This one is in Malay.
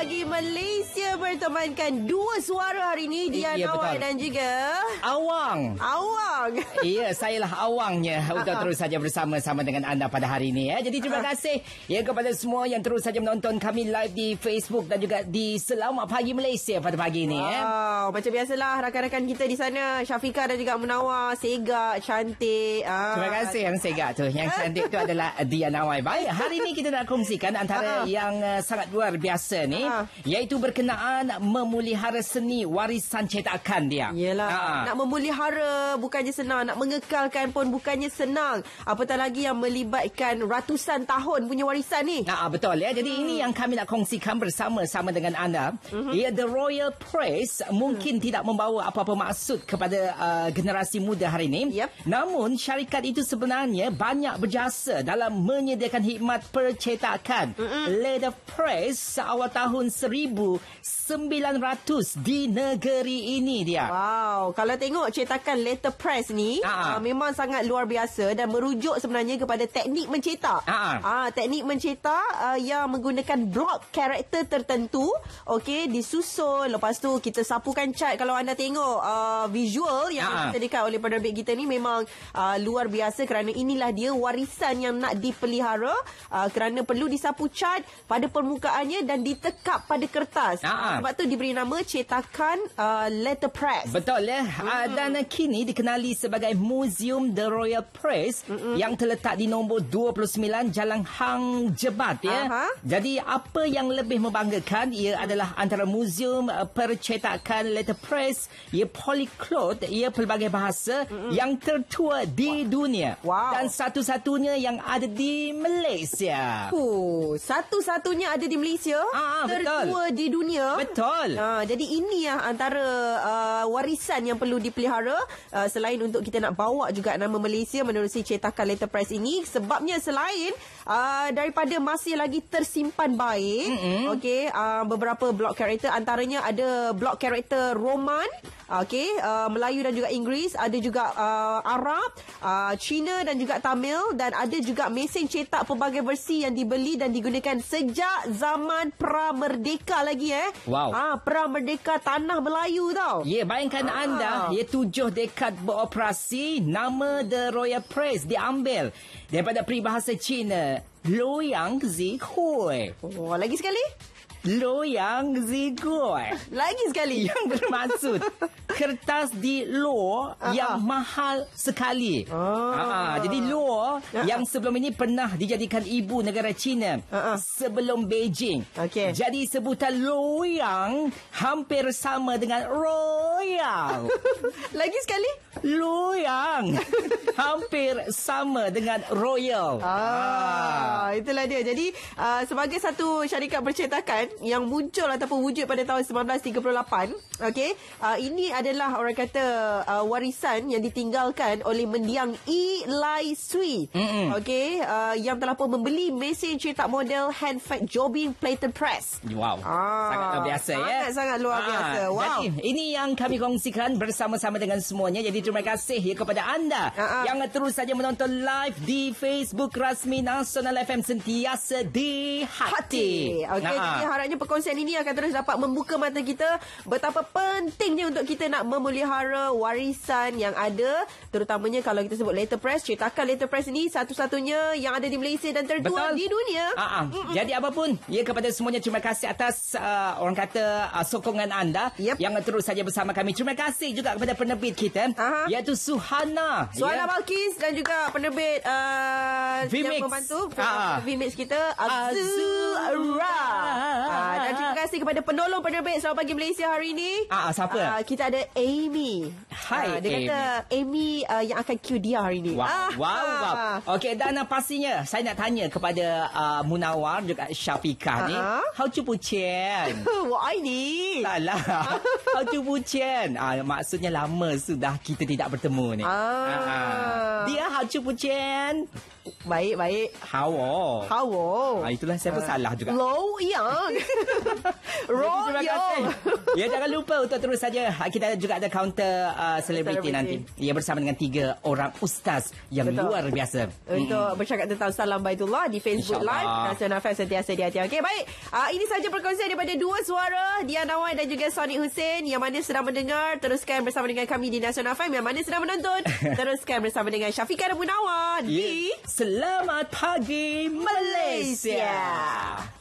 pagi Malaysia bertemankan dua suara hari ini Dian ya, Awang dan juga Awang. Awang. Iya, saya lah Awangnya. Untuk terus saja bersama sama dengan anda pada hari ini ya. Jadi terima ah. kasih ya kepada semua yang terus saja menonton kami live di Facebook dan juga di Selamat Pagi Malaysia pada pagi ini ya. wow. ya. macam biasalah rakan-rakan kita di sana Syafika dan juga Munawar, Sega, cantik. Ah. Terima kasih yang Sega tu. Yang cantik tu adalah Dian Awang. Baik, hari ini kita nak kongsikan antara ah. yang eh, sangat luar biasa ni Ah. iaitu berkenaan memulihara seni warisan cetakan dia. Yelah. Ha-ha. Nak memulihara bukannya senang, nak mengekalkan pun bukannya senang. Apatah lagi yang melibatkan ratusan tahun punya warisan ni. Ha, betul ya. Jadi hmm. ini yang kami nak kongsikan bersama-sama dengan anda. Mm-hmm. Ya, the Royal Press mungkin hmm. tidak membawa apa-apa maksud kepada uh, generasi muda hari ini. Yep. Namun syarikat itu sebenarnya banyak berjasa dalam menyediakan khidmat percetakan. Mm-hmm. Letter Press awal tahun tahun 1900 di negeri ini dia. Wow, kalau tengok cetakan letterpress ni uh-huh. uh, memang sangat luar biasa dan merujuk sebenarnya kepada teknik mencetak. Uh-huh. Uh, teknik mencetak uh, yang menggunakan block karakter tertentu, okey, disusun lepas tu kita sapukan cat. Kalau anda tengok uh, visual yang uh-huh. kita oleh penerbit kita ni memang uh, luar biasa kerana inilah dia warisan yang nak dipelihara uh, kerana perlu disapu cat pada permukaannya dan ditekan cetak pada kertas. Aa. Ah, ah. Sebab tu diberi nama cetakan uh, letterpress. Betul ya. Mm-hmm. Uh, dan eh, kini dikenali sebagai Museum The Royal Press mm-hmm. yang terletak di nombor 29 Jalan Hang Jebat ya. Aha. Jadi apa yang lebih membanggakan ia adalah antara museum uh, percetakan letterpress ia polyclot ia pelbagai bahasa mm-hmm. yang tertua di wow. dunia. Wow. Dan satu-satunya yang ada di Malaysia. Oh, satu-satunya ada di Malaysia? Aa, tertua di dunia. Betul. Uh, jadi ini yang antara uh, warisan yang perlu dipelihara uh, selain untuk kita nak bawa juga nama Malaysia menerusi cetakan press ini sebabnya selain uh, daripada masih lagi tersimpan baik mm-hmm. okey uh, beberapa blok karakter antaranya ada blok karakter Roman okay uh, Melayu dan juga Inggeris, ada juga uh, Arab, uh, Cina dan juga Tamil dan ada juga mesin cetak pelbagai versi yang dibeli dan digunakan sejak zaman pra merdeka lagi eh. Wow. Ah, ha, merdeka tanah Melayu tau. Ya, yeah, bayangkan ah. anda, ia ya, tujuh dekad beroperasi, nama The Royal Press diambil daripada peribahasa Cina. Luoyang Zikui. Oh, lagi sekali. Luoyang Zikui. lagi sekali. Yang bermaksud kertas di luar Aha. yang ah. mahal sekali. Ah. Ah. ah. Jadi luar Aha. Ah. yang sebelum ini pernah dijadikan ibu negara China Aha. sebelum Beijing. Okay. Jadi sebutan loyang hampir sama dengan royal. Lagi sekali. Loyang hampir sama dengan royal. Ah, ah. Itulah dia. Jadi uh, sebagai satu syarikat percetakan yang muncul ataupun wujud pada tahun 1938. Okay, uh, ini ada adalah orang kata uh, warisan yang ditinggalkan oleh mendiang E. Lai Sui. Mm-hmm. Okey, uh, yang telah pun membeli mesin cerita model hand fact jobbing press. Wow. Ah, sangat luar biasa ya? sangat, ya. Sangat luar ah, biasa. Wow. Jadi, ini yang kami kongsikan bersama-sama dengan semuanya. Jadi terima kasih ya kepada anda uh-huh. yang terus saja menonton live di Facebook rasmi Nasional FM Sentiasa di Hati. hati. Okey, nah. jadi harapnya perkongsian ini akan terus dapat membuka mata kita betapa pentingnya untuk kita nak memelihara warisan yang ada terutamanya kalau kita sebut letterpress ceritakan letterpress ini satu-satunya yang ada di Malaysia dan tertua di dunia uh-huh. jadi apapun ya kepada semuanya terima kasih atas uh, orang kata uh, sokongan anda yep. yang terus saja bersama kami terima kasih juga kepada penerbit kita uh-huh. iaitu Suhana Suhana yeah. Malkis dan juga penerbit uh, yang membantu uh-huh. Ah, v kita Azura uh, kepada penolong penerbit selamat pagi Malaysia hari ini. Ah, ah siapa? Uh, kita ada Amy. Hai, uh, dia Amy. kata Amy uh, yang akan cue dia hari ini. Wow, ah. wow, wow. Okey, dan pastinya saya nak tanya kepada uh, Munawar juga Syafiqah ni. How to put What I ni? Tak lah. How to put Chen? Uh, maksudnya lama sudah kita tidak bertemu ni. Ah. uh Dia how to put Chen? Baik, baik. How? How? Ah, itulah siapa uh, salah juga. Low, young. Roll terima kasih. Yo. Ya jangan lupa untuk terus saja ah, kita juga ada counter uh, ah, celebrity nanti. Ya bersama dengan tiga orang ustaz yang Betul. luar biasa. Untuk mm. bercakap tentang salam Baitullah di Facebook Live Nasional Fans sentiasa di hati. Okey baik. Uh, ini saja perkongsian daripada dua suara Dian Nawai dan juga Sonic Hussein yang mana sedang mendengar teruskan bersama dengan kami di Nasional Fans yang mana sedang menonton teruskan bersama dengan Syafiqah dan Munawar yeah. di Selamat Pagi Malaysia. Malaysia.